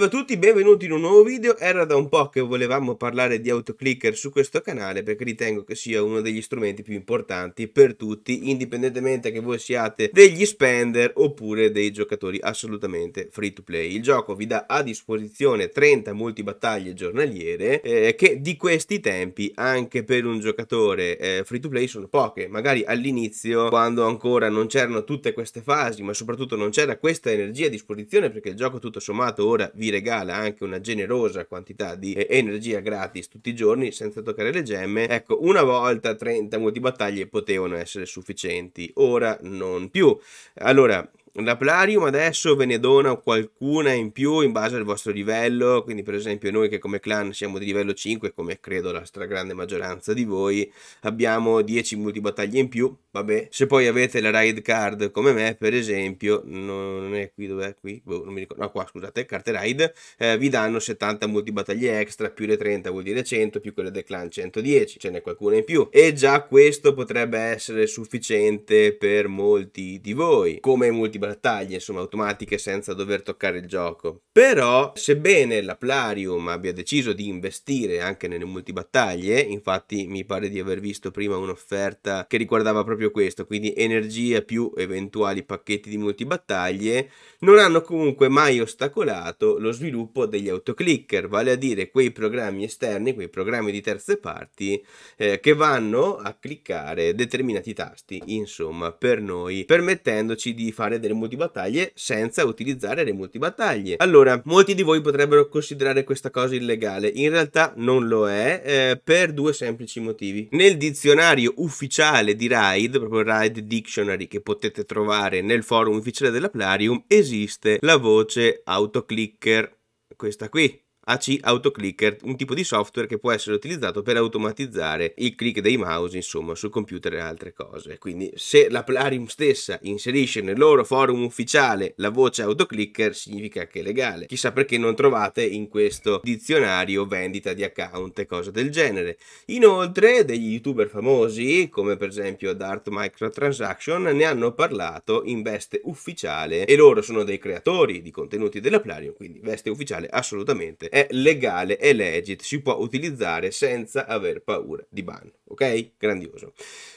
Salve a tutti, benvenuti in un nuovo video. Era da un po' che volevamo parlare di autoclicker su questo canale perché ritengo che sia uno degli strumenti più importanti per tutti, indipendentemente che voi siate degli spender oppure dei giocatori assolutamente free to play. Il gioco vi dà a disposizione 30 multibattaglie giornaliere eh, che di questi tempi anche per un giocatore eh, free to play sono poche. Magari all'inizio quando ancora non c'erano tutte queste fasi ma soprattutto non c'era questa energia a disposizione perché il gioco tutto sommato ora vi vi regala anche una generosa quantità di energia gratis tutti i giorni senza toccare le gemme, ecco una volta 30 multibattaglie potevano essere sufficienti, ora non più. Allora la Plarium adesso ve ne dona qualcuna in più in base al vostro livello, quindi per esempio noi che come clan siamo di livello 5, come credo la stragrande maggioranza di voi, abbiamo 10 multibattaglie in più, vabbè. Se poi avete la ride card come me per esempio, non è qui dov'è qui, boh, non mi ricordo, no qua scusate, carte ride, eh, vi danno 70 multibattaglie extra, più le 30 vuol dire 100, più quelle del clan 110, ce n'è qualcuna in più. E già questo potrebbe essere sufficiente per molti di voi, come multibattaglie battaglie insomma automatiche senza dover toccare il gioco. Però sebbene la Plarium abbia deciso di investire anche nelle multibattaglie, infatti mi pare di aver visto prima un'offerta che riguardava proprio questo, quindi energia più eventuali pacchetti di multibattaglie, non hanno comunque mai ostacolato lo sviluppo degli autoclicker, vale a dire quei programmi esterni, quei programmi di terze parti eh, che vanno a cliccare determinati tasti, insomma, per noi, permettendoci di fare delle multibattaglie senza utilizzare le multibattaglie. Allora, molti di voi potrebbero considerare questa cosa illegale, in realtà non lo è eh, per due semplici motivi. Nel dizionario ufficiale di Raid, proprio Raid Dictionary che potete trovare nel forum ufficiale della Plarium, esiste la voce autoclicker, questa qui AC Autoclicker, un tipo di software che può essere utilizzato per automatizzare il click dei mouse, insomma, sul computer e altre cose. Quindi se la Plarium stessa inserisce nel loro forum ufficiale la voce autoclicker, significa che è legale. Chissà perché non trovate in questo dizionario vendita di account e cose del genere. Inoltre, degli youtuber famosi, come per esempio Dart Microtransaction, ne hanno parlato in veste ufficiale e loro sono dei creatori di contenuti della Plarium, quindi veste ufficiale assolutamente è legale, e legit, si può utilizzare senza aver paura di ban. Ok? Grandioso.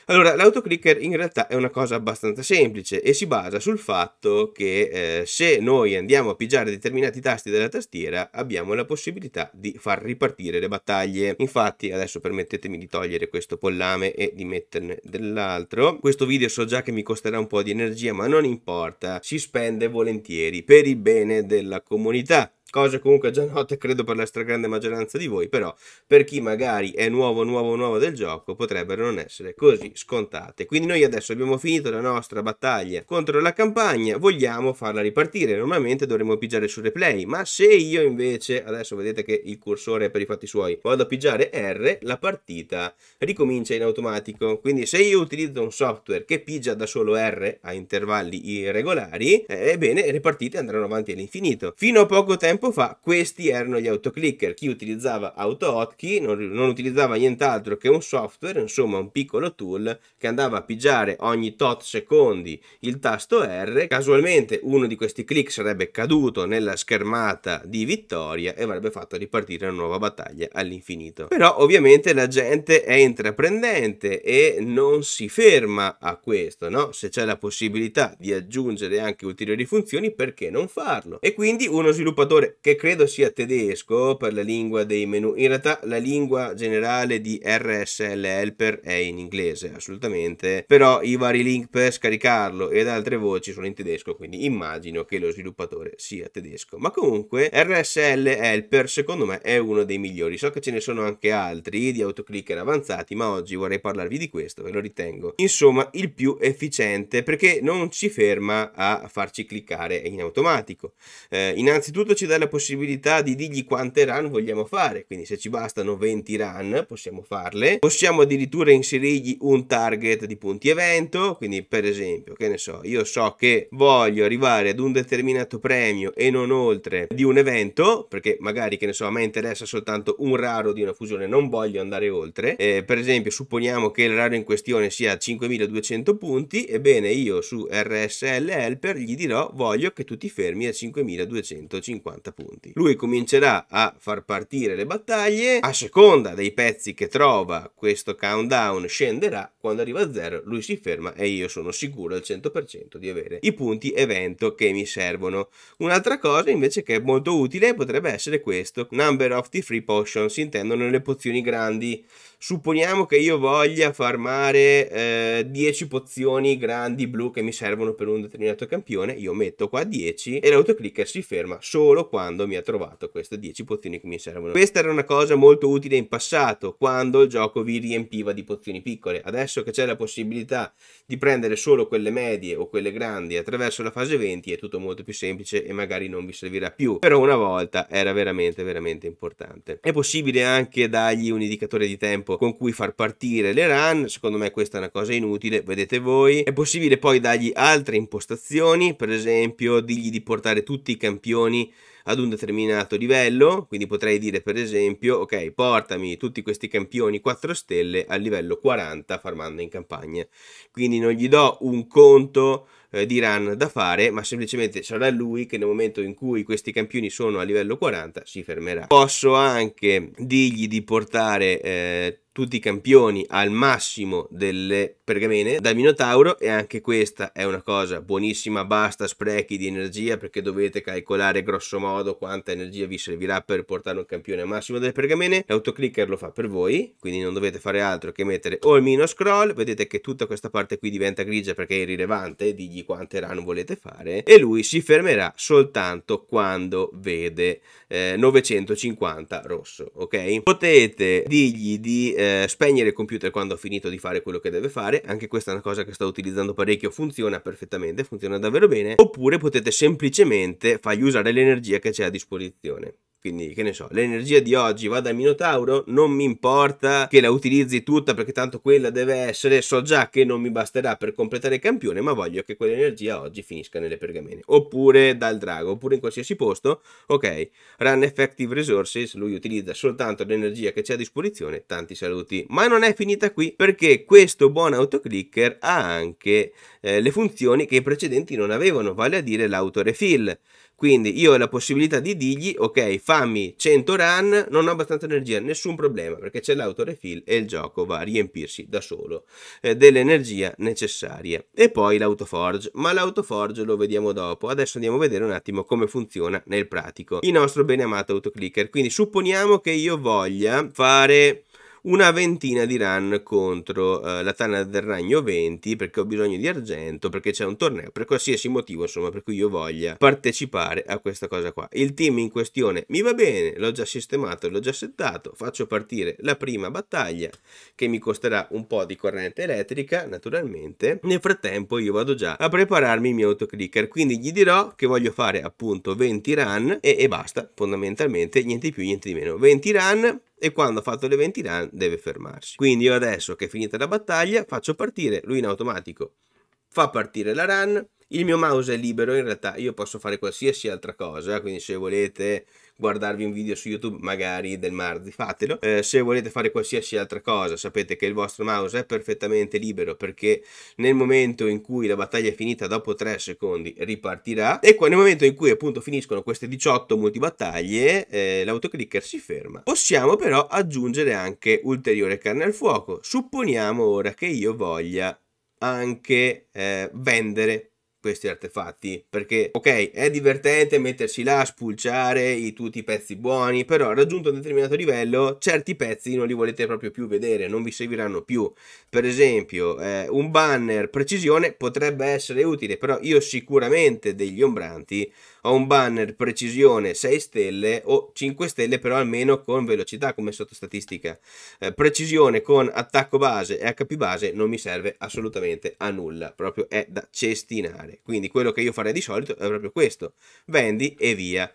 Allora, l'autoclicker in realtà è una cosa abbastanza semplice e si basa sul fatto che eh, se noi andiamo a pigiare determinati tasti della tastiera abbiamo la possibilità di far ripartire le battaglie. Infatti, adesso permettetemi di togliere questo pollame e di metterne dell'altro. Questo video so già che mi costerà un po' di energia, ma non importa, si spende volentieri per il bene della comunità cosa comunque già nota credo per la stragrande maggioranza di voi, però per chi magari è nuovo, nuovo, nuovo del gioco potrebbero non essere così scontate. Quindi noi adesso abbiamo finito la nostra battaglia contro la campagna, vogliamo farla ripartire, normalmente dovremmo pigiare su replay, ma se io invece, adesso vedete che il cursore è per i fatti suoi, vado a pigiare R, la partita ricomincia in automatico, quindi se io utilizzo un software che pigia da solo R a intervalli irregolari, eh, ebbene le partite andranno avanti all'infinito. Fino a poco tempo tempo fa questi erano gli autoclicker. Chi utilizzava AutoHotkey non, non utilizzava nient'altro che un software, insomma un piccolo tool che andava a pigiare ogni tot secondi il tasto R. Casualmente uno di questi click sarebbe caduto nella schermata di vittoria e avrebbe fatto ripartire una nuova battaglia all'infinito. Però ovviamente la gente è intraprendente e non si ferma a questo, no? Se c'è la possibilità di aggiungere anche ulteriori funzioni, perché non farlo? E quindi uno sviluppatore che credo sia tedesco per la lingua dei menu. In realtà la lingua generale di RSL Helper è in inglese, assolutamente, però i vari link per scaricarlo ed altre voci sono in tedesco, quindi immagino che lo sviluppatore sia tedesco. Ma comunque RSL Helper secondo me è uno dei migliori. So che ce ne sono anche altri di autoclicker avanzati, ma oggi vorrei parlarvi di questo, ve lo ritengo. Insomma, il più efficiente perché non ci ferma a farci cliccare in automatico. Eh, innanzitutto ci dà la possibilità di dirgli quante run vogliamo fare, quindi se ci bastano 20 run possiamo farle, possiamo addirittura inserirgli un target di punti evento, quindi per esempio, che ne so, io so che voglio arrivare ad un determinato premio e non oltre di un evento, perché magari che ne so, a me interessa soltanto un raro di una fusione, non voglio andare oltre, eh, per esempio supponiamo che il raro in questione sia 5200 punti, ebbene io su RSL Helper gli dirò voglio che tu ti fermi a 5250 40 punti. Lui comincerà a far partire le battaglie, a seconda dei pezzi che trova questo countdown scenderà, quando arriva a zero lui si ferma e io sono sicuro al 100% di avere i punti evento che mi servono. Un'altra cosa invece che è molto utile potrebbe essere questo, number of the free potions, si intendono le pozioni grandi. Supponiamo che io voglia farmare eh, 10 pozioni grandi blu che mi servono per un determinato campione, io metto qua 10 e l'autoclicker si ferma solo quando quando mi ha trovato queste 10 pozioni che mi servono. Questa era una cosa molto utile in passato, quando il gioco vi riempiva di pozioni piccole. Adesso che c'è la possibilità di prendere solo quelle medie o quelle grandi attraverso la fase 20 è tutto molto più semplice e magari non vi servirà più. Però una volta era veramente veramente importante. È possibile anche dargli un indicatore di tempo con cui far partire le run, secondo me questa è una cosa inutile, vedete voi. È possibile poi dargli altre impostazioni, per esempio digli di portare tutti i campioni ad un determinato livello, quindi potrei dire per esempio, ok, portami tutti questi campioni 4 stelle al livello 40 farmando in campagna. Quindi non gli do un conto eh, di run da fare, ma semplicemente sarà lui che nel momento in cui questi campioni sono a livello 40 si fermerà. Posso anche dirgli di portare eh, tutti i campioni al massimo delle pergamene da Minotauro e anche questa è una cosa buonissima, basta sprechi di energia perché dovete calcolare grosso modo quanta energia vi servirà per portare un campione al massimo delle pergamene, l'autoclicker lo fa per voi, quindi non dovete fare altro che mettere o il mino scroll, vedete che tutta questa parte qui diventa grigia perché è irrilevante, digli quante run volete fare e lui si fermerà soltanto quando vede eh, 950 rosso, ok? Potete dirgli di eh, spegnere il computer quando ha finito di fare quello che deve fare, anche questa è una cosa che sto utilizzando parecchio, funziona perfettamente, funziona davvero bene, oppure potete semplicemente fargli usare l'energia che c'è a disposizione. Quindi, che ne so, l'energia di oggi va dal Minotauro, non mi importa che la utilizzi tutta perché tanto quella deve essere, so già che non mi basterà per completare il campione, ma voglio che quell'energia oggi finisca nelle pergamene. Oppure dal drago, oppure in qualsiasi posto, ok, run effective resources, lui utilizza soltanto l'energia che c'è a disposizione, tanti saluti. Ma non è finita qui, perché questo buon autoclicker ha anche eh, le funzioni che i precedenti non avevano, vale a dire l'autorefill. Quindi io ho la possibilità di dirgli, ok, fammi 100 run, non ho abbastanza energia, nessun problema, perché c'è l'autorefill e il gioco va a riempirsi da solo eh, dell'energia necessaria. E poi l'autoforge, ma l'autoforge lo vediamo dopo. Adesso andiamo a vedere un attimo come funziona nel pratico il nostro bene amato autoclicker. Quindi supponiamo che io voglia fare una ventina di run contro eh, la Tana del Ragno 20 perché ho bisogno di argento, perché c'è un torneo, per qualsiasi motivo insomma per cui io voglia partecipare a questa cosa qua. Il team in questione mi va bene, l'ho già sistemato, l'ho già settato, faccio partire la prima battaglia che mi costerà un po' di corrente elettrica naturalmente. Nel frattempo io vado già a prepararmi il mio autoclicker, quindi gli dirò che voglio fare appunto 20 run e, e basta, fondamentalmente niente di più niente di meno. 20 run e quando ha fatto le 20 run deve fermarsi. Quindi io adesso che è finita la battaglia faccio partire lui in automatico. Fa partire la run, il mio mouse è libero, in realtà io posso fare qualsiasi altra cosa, quindi se volete guardarvi un video su YouTube magari del mardi, fatelo. Eh, se volete fare qualsiasi altra cosa, sapete che il vostro mouse è perfettamente libero perché nel momento in cui la battaglia è finita dopo 3 secondi ripartirà e qua nel momento in cui appunto finiscono queste 18 multibattaglie eh, l'autoclicker si ferma. Possiamo però aggiungere anche ulteriore carne al fuoco. Supponiamo ora che io voglia anche eh, vendere questi artefatti perché ok è divertente mettersi là a spulciare i, tutti i pezzi buoni però raggiunto un determinato livello certi pezzi non li volete proprio più vedere non vi serviranno più per esempio eh, un banner precisione potrebbe essere utile però io sicuramente degli ombranti ho un banner precisione 6 stelle o 5 stelle però almeno con velocità come sottostatistica. Eh, precisione con attacco base e HP base non mi serve assolutamente a nulla, proprio è da cestinare. Quindi quello che io farei di solito è proprio questo, vendi e via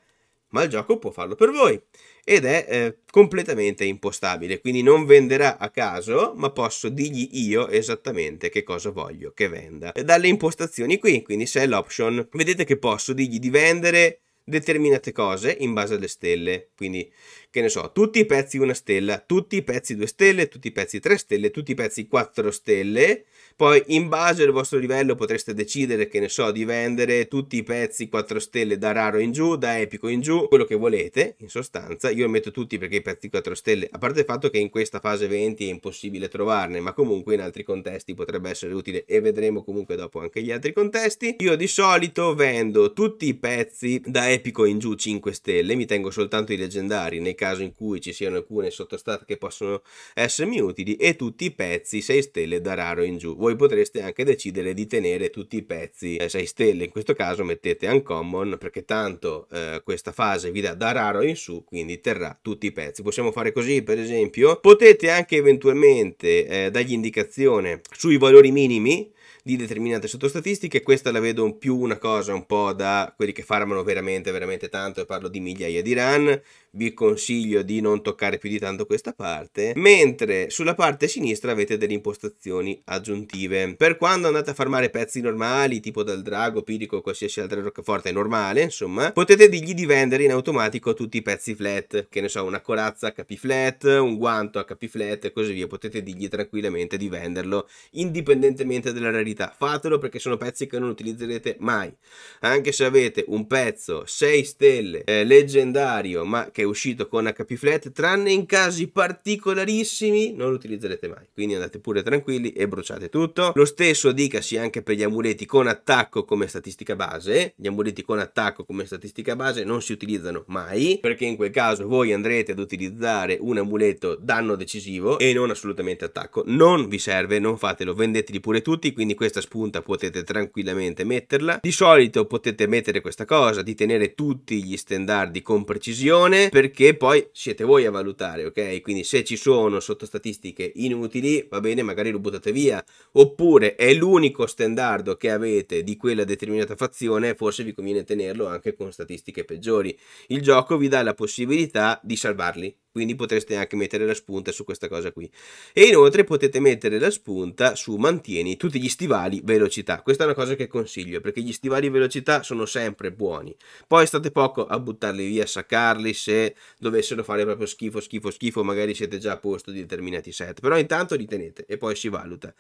ma il gioco può farlo per voi ed è eh, completamente impostabile, quindi non venderà a caso, ma posso dirgli io esattamente che cosa voglio che venda. E dalle impostazioni qui, quindi se è l'option, vedete che posso dirgli di vendere determinate cose in base alle stelle, quindi che ne so, tutti i pezzi una stella, tutti i pezzi due stelle, tutti i pezzi tre stelle, tutti i pezzi quattro stelle. Poi in base al vostro livello potreste decidere, che ne so, di vendere tutti i pezzi 4 stelle da raro in giù, da epico in giù, quello che volete, in sostanza. Io metto tutti perché i pezzi 4 stelle, a parte il fatto che in questa fase 20 è impossibile trovarne, ma comunque in altri contesti potrebbe essere utile e vedremo comunque dopo anche gli altri contesti. Io di solito vendo tutti i pezzi da epico in giù 5 stelle, mi tengo soltanto i leggendari nei casi caso in cui ci siano alcune sottostate che possono essermi utili e tutti i pezzi 6 stelle da raro in giù. Voi potreste anche decidere di tenere tutti i pezzi 6 eh, stelle, in questo caso mettete uncommon perché tanto eh, questa fase vi dà da raro in su, quindi terrà tutti i pezzi. Possiamo fare così per esempio, potete anche eventualmente eh, dargli indicazione sui valori minimi di determinate sottostatistiche. Questa la vedo più una cosa un po' da quelli che farmano veramente, veramente tanto, e parlo di migliaia di run, vi consiglio di non toccare più di tanto questa parte, mentre sulla parte sinistra avete delle impostazioni aggiuntive. Per quando andate a farmare pezzi normali, tipo dal drago, pirico, o qualsiasi altra roccaforte normale, insomma, potete dirgli di vendere in automatico tutti i pezzi flat, che ne so, una corazza HP flat, un guanto HP flat e così via, potete dirgli tranquillamente di venderlo, indipendentemente dalla rarità. Fatelo perché sono pezzi che non utilizzerete mai. Anche se avete un pezzo 6 stelle eh, leggendario, ma che uscito con HP flat, tranne in casi particolarissimi non lo utilizzerete mai, quindi andate pure tranquilli e bruciate tutto. Lo stesso dicasi anche per gli amuleti con attacco come statistica base, gli amuleti con attacco come statistica base non si utilizzano mai, perché in quel caso voi andrete ad utilizzare un amuleto danno decisivo e non assolutamente attacco, non vi serve, non fatelo, vendeteli pure tutti, quindi questa spunta potete tranquillamente metterla. Di solito potete mettere questa cosa di tenere tutti gli standard con precisione perché poi siete voi a valutare, ok? Quindi se ci sono sottostatistiche inutili, va bene, magari lo buttate via, oppure è l'unico standard che avete di quella determinata fazione, forse vi conviene tenerlo anche con statistiche peggiori. Il gioco vi dà la possibilità di salvarli, quindi potreste anche mettere la spunta su questa cosa qui e inoltre potete mettere la spunta su mantieni tutti gli stivali velocità questa è una cosa che consiglio perché gli stivali velocità sono sempre buoni poi state poco a buttarli via a saccarli se dovessero fare proprio schifo schifo schifo magari siete già a posto di determinati set però intanto li tenete e poi si valuta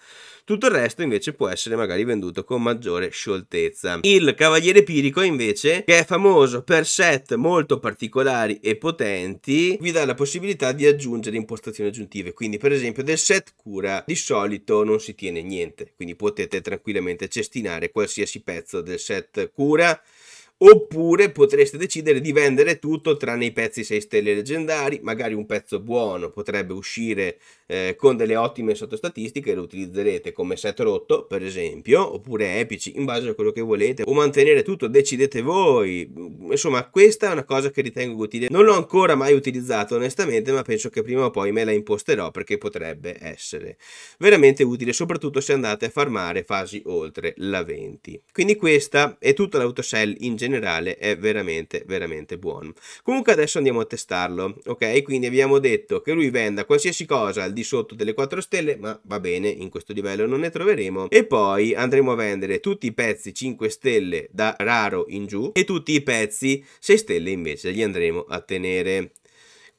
tutto il resto invece può essere magari venduto con maggiore scioltezza il cavaliere pirico invece che è famoso per set molto particolari e potenti vi dà la possibilità possibilità di aggiungere impostazioni aggiuntive, quindi per esempio del set cura di solito non si tiene niente, quindi potete tranquillamente cestinare qualsiasi pezzo del set cura Oppure potreste decidere di vendere tutto tranne i pezzi 6 stelle leggendari, magari un pezzo buono potrebbe uscire eh, con delle ottime sottostatistiche, lo utilizzerete come set rotto per esempio, oppure epici in base a quello che volete, o mantenere tutto, decidete voi. Mm, insomma questa è una cosa che ritengo utile, non l'ho ancora mai utilizzato onestamente, ma penso che prima o poi me la imposterò perché potrebbe essere veramente utile, soprattutto se andate a farmare fasi oltre la 20. Quindi questa è tutta l'autosell in generale generale è veramente veramente buono. Comunque adesso andiamo a testarlo, ok? Quindi abbiamo detto che lui venda qualsiasi cosa al di sotto delle 4 stelle, ma va bene, in questo livello non ne troveremo. E poi andremo a vendere tutti i pezzi 5 stelle da raro in giù e tutti i pezzi 6 stelle invece li andremo a tenere.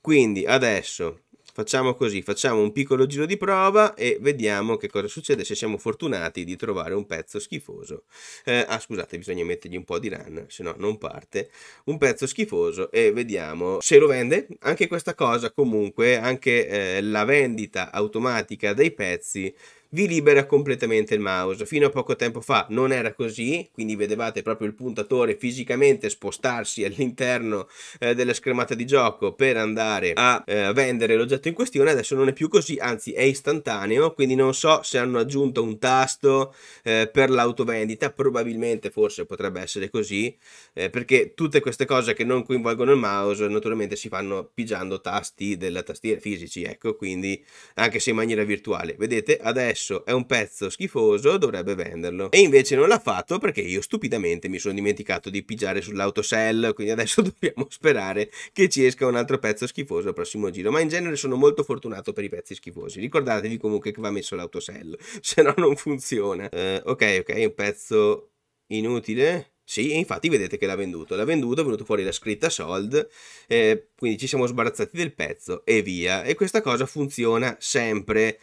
Quindi adesso facciamo così, facciamo un piccolo giro di prova e vediamo che cosa succede se siamo fortunati di trovare un pezzo schifoso. Eh, ah scusate, bisogna mettergli un po' di run, se no non parte. Un pezzo schifoso e vediamo se lo vende. Anche questa cosa comunque, anche eh, la vendita automatica dei pezzi vi libera completamente il mouse. Fino a poco tempo fa non era così, quindi vedevate proprio il puntatore fisicamente spostarsi all'interno eh, della schermata di gioco per andare a eh, vendere l'oggetto in questione, adesso non è più così, anzi è istantaneo, quindi non so se hanno aggiunto un tasto eh, per l'autovendita, probabilmente forse potrebbe essere così, eh, perché tutte queste cose che non coinvolgono il mouse naturalmente si fanno pigiando tasti della tastiera fisici, ecco, quindi anche se in maniera virtuale. Vedete, adesso adesso è un pezzo schifoso, dovrebbe venderlo. E invece non l'ha fatto perché io stupidamente mi sono dimenticato di pigiare sull'autosell, quindi adesso dobbiamo sperare che ci esca un altro pezzo schifoso al prossimo giro, ma in genere sono molto fortunato per i pezzi schifosi. Ricordatevi comunque che va messo l'autosell, se no non funziona. Uh, ok, ok, un pezzo inutile. Sì, infatti vedete che l'ha venduto. L'ha venduto, è venuto fuori la scritta sold, eh, quindi ci siamo sbarazzati del pezzo e via. E questa cosa funziona sempre.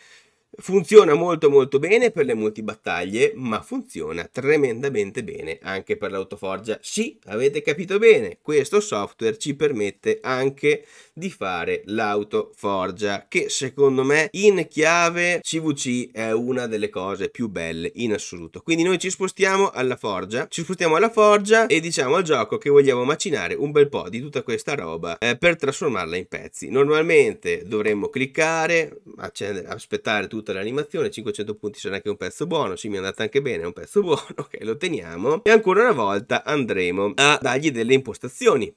Funziona molto molto bene per le multibattaglie, ma funziona tremendamente bene anche per l'autoforgia. Sì, avete capito bene, questo software ci permette anche di fare l'autoforgia, che secondo me in chiave CVC è una delle cose più belle in assoluto. Quindi noi ci spostiamo alla forgia, ci spostiamo alla forgia e diciamo al gioco che vogliamo macinare un bel po' di tutta questa roba eh, per trasformarla in pezzi. Normalmente dovremmo cliccare, accendere, aspettare tutto tutta l'animazione, 500 punti c'è anche un pezzo buono, sì mi è andata anche bene, è un pezzo buono, ok lo teniamo e ancora una volta andremo a dargli delle impostazioni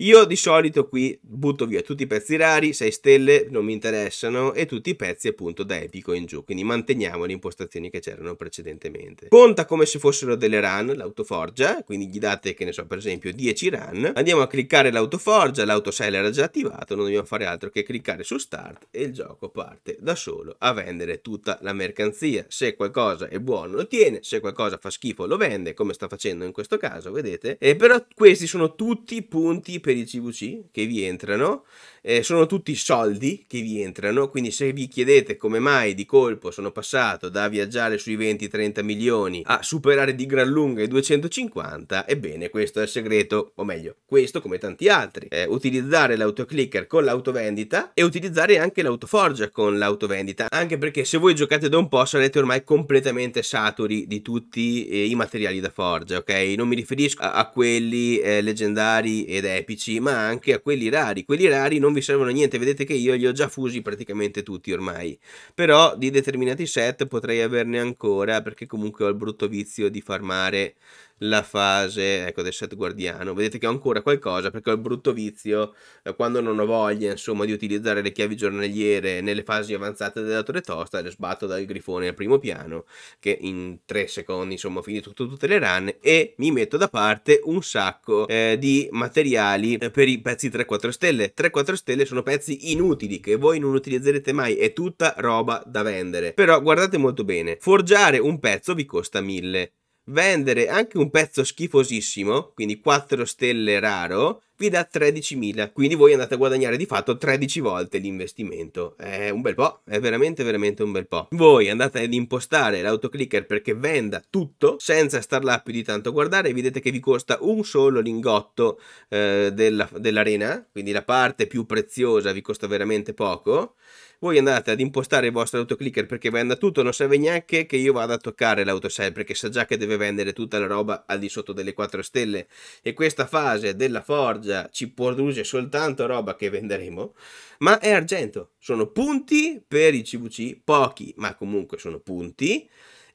io di solito qui butto via tutti i pezzi rari, 6 stelle non mi interessano e tutti i pezzi appunto da epico in giù, quindi manteniamo le impostazioni che c'erano precedentemente. Conta come se fossero delle run l'autoforgia, quindi gli date che ne so per esempio 10 run, andiamo a cliccare l'autoforgia, l'autosell era già attivato, non dobbiamo fare altro che cliccare su start e il gioco parte da solo a vendere tutta la mercanzia. Se qualcosa è buono lo tiene, se qualcosa fa schifo lo vende, come sta facendo in questo caso, vedete? E però questi sono tutti i punti per il CVC che vi entrano, eh, sono tutti soldi che vi entrano, quindi se vi chiedete come mai di colpo sono passato da viaggiare sui 20-30 milioni a superare di gran lunga i 250, ebbene questo è il segreto, o meglio, questo come tanti altri, eh, utilizzare l'autoclicker con l'autovendita e utilizzare anche l'autoforgia con l'autovendita, anche perché se voi giocate da un po' sarete ormai completamente saturi di tutti eh, i materiali da forgia, ok? Non mi riferisco a, a quelli eh, leggendari ed epici tipici, ma anche a quelli rari. Quelli rari non vi servono a niente, vedete che io li ho già fusi praticamente tutti ormai. Però di determinati set potrei averne ancora, perché comunque ho il brutto vizio di farmare la fase ecco, del set guardiano. Vedete che ho ancora qualcosa perché ho il brutto vizio, eh, quando non ho voglia insomma, di utilizzare le chiavi giornaliere nelle fasi avanzate della torre tosta, le sbatto dal grifone al primo piano, che in tre secondi insomma, ho finito tutto, tutte le run e mi metto da parte un sacco eh, di materiali eh, per i pezzi 3-4 stelle. 3-4 stelle sono pezzi inutili che voi non utilizzerete mai, è tutta roba da vendere. Però guardate molto bene, forgiare un pezzo vi costa 1000 vendere anche un pezzo schifosissimo, quindi 4 stelle raro, vi dà 13.000, quindi voi andate a guadagnare di fatto 13 volte l'investimento. È un bel po', è veramente veramente un bel po'. Voi andate ad impostare l'autoclicker perché venda tutto senza star là più di tanto a guardare, vedete che vi costa un solo lingotto eh, della, dell'arena, quindi la parte più preziosa vi costa veramente poco voi andate ad impostare il vostro autoclicker perché venda tutto, non serve neanche che io vada a toccare l'autosell perché sa già che deve vendere tutta la roba al di sotto delle 4 stelle e questa fase della forge Foggia ci produce soltanto roba che venderemo, ma è argento. Sono punti per il CVC, pochi, ma comunque sono punti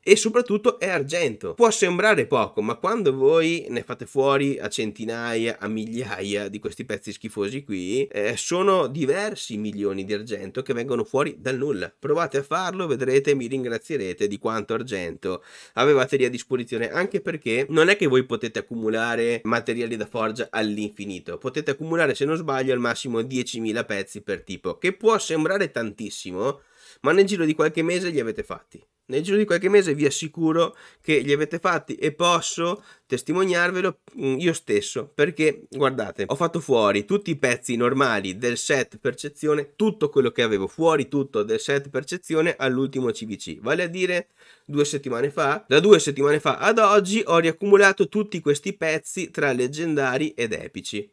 e soprattutto è argento. Può sembrare poco, ma quando voi ne fate fuori a centinaia, a migliaia di questi pezzi schifosi qui, eh, sono diversi milioni di argento che vengono fuori dal nulla. Provate a farlo, vedrete, mi ringrazierete di quanto argento avevate lì a disposizione, anche perché non è che voi potete accumulare materiali da forgia all'infinito, potete accumulare, se non sbaglio, al massimo 10.000 pezzi per tipo, che può sembrare tantissimo, ma nel giro di qualche mese li avete fatti nel giro di qualche mese vi assicuro che li avete fatti e posso testimoniarvelo mm, io stesso perché guardate ho fatto fuori tutti i pezzi normali del set percezione tutto quello che avevo fuori tutto del set percezione all'ultimo CVC vale a dire due settimane fa da due settimane fa ad oggi ho riaccumulato tutti questi pezzi tra leggendari ed epici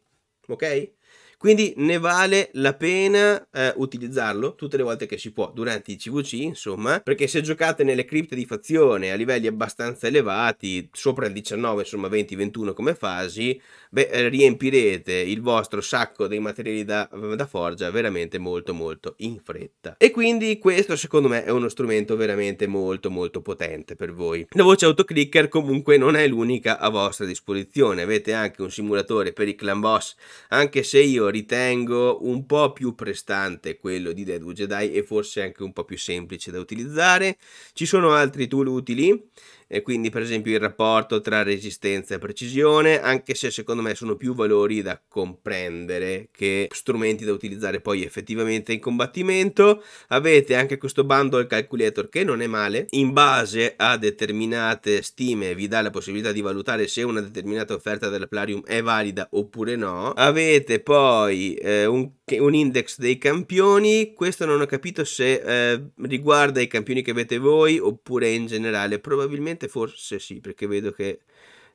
ok quindi ne vale la pena eh, utilizzarlo tutte le volte che si può durante i CVC, insomma, perché se giocate nelle cripte di fazione a livelli abbastanza elevati, sopra il 19, insomma 20-21 come fasi, beh, eh, riempirete il vostro sacco dei materiali da, da forgia veramente molto molto in fretta. E quindi questo secondo me è uno strumento veramente molto molto potente per voi. La voce autoclicker comunque non è l'unica a vostra disposizione, avete anche un simulatore per i clan boss, anche se io ritengo un po' più prestante quello di Dead Jedi e forse anche un po' più semplice da utilizzare. Ci sono altri tool utili e quindi per esempio il rapporto tra resistenza e precisione, anche se secondo me sono più valori da comprendere che strumenti da utilizzare poi effettivamente in combattimento. Avete anche questo bundle calculator che non è male, in base a determinate stime vi dà la possibilità di valutare se una determinata offerta della Plarium è valida oppure no. Avete poi eh, un, un, index dei campioni, questo non ho capito se eh, riguarda i campioni che avete voi oppure in generale, probabilmente Probabilmente forse sì, perché vedo che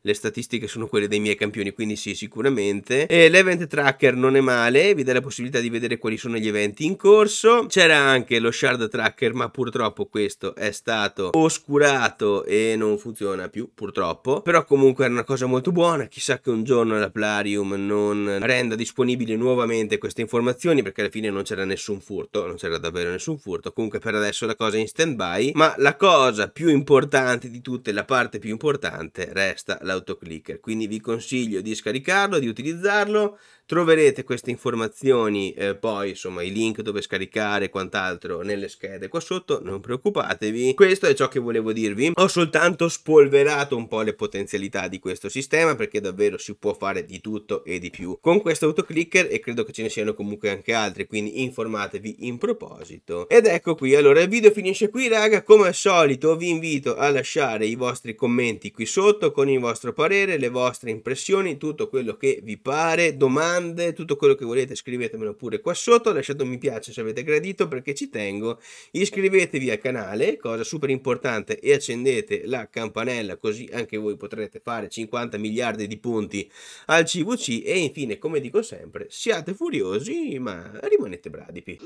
le statistiche sono quelle dei miei campioni, quindi sì, sicuramente. E l'event tracker non è male, vi dà la possibilità di vedere quali sono gli eventi in corso. C'era anche lo shard tracker, ma purtroppo questo è stato oscurato e non funziona più, purtroppo. Però comunque era una cosa molto buona, chissà che un giorno la Plarium non renda disponibili nuovamente queste informazioni, perché alla fine non c'era nessun furto, non c'era davvero nessun furto. Comunque per adesso la cosa è in stand by, ma la cosa più importante di tutte, la parte più importante, resta la dell'autoclicker. Quindi vi consiglio di scaricarlo, di utilizzarlo. Troverete queste informazioni, eh, poi insomma i link dove scaricare e quant'altro nelle schede qua sotto, non preoccupatevi. Questo è ciò che volevo dirvi. Ho soltanto spolverato un po' le potenzialità di questo sistema perché davvero si può fare di tutto e di più. Con questo autoclicker e credo che ce ne siano comunque anche altri, quindi informatevi in proposito. Ed ecco qui, allora il video finisce qui raga, come al solito vi invito a lasciare i vostri commenti qui sotto con il vostro parere, le vostre impressioni, tutto quello che vi pare. Domani domande, tutto quello che volete scrivetemelo pure qua sotto, lasciate un mi piace se avete gradito perché ci tengo, iscrivetevi al canale, cosa super importante, e accendete la campanella così anche voi potrete fare 50 miliardi di punti al CVC e infine come dico sempre siate furiosi ma rimanete bradipi.